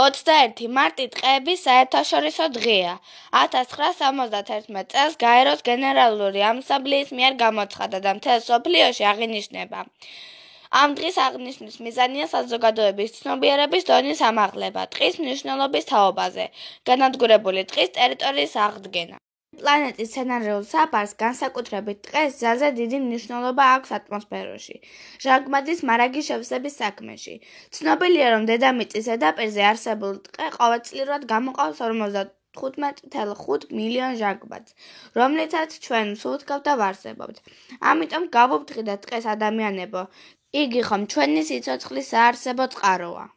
21 მარტი ტყეების საერთაშორისო დღეა. 1971 წელს გაეროს გენერალური ამსაბლიის მიერ გამოცხადდა და მთელ სოფლიოში აღინიშნება. ამ დღის აღნიშვნის მიზანია საზოგადოების ცნობიერების დონის ამაღლება, ტყის მნიშვნელობის თაობაზე, განადგურებული ტყის ტერიტორიის აღდგენა. პლანეტის სცენარულ საფარს განსაკუთრებით დღეს ძალზე დიდი მნიშვნელობა აქვს ატმოსფეროში, ჟანგმადის მარაგის შევსების საქმეში. ცნობილია, რომ დედამიწის ზედაპირზე არსებულ ტყე ყოველწლიურად გამოყავს 55.5 მილიონ ჟანგმადს, რომლითაც ჩვენ სულთკავთ და ვარსებობთ. ამიტომ გავუფრთხილდეთ ტყეს ადამიანებო, იგი ხომ ჩვენი სიცოცხლის საარსებო წყაროა.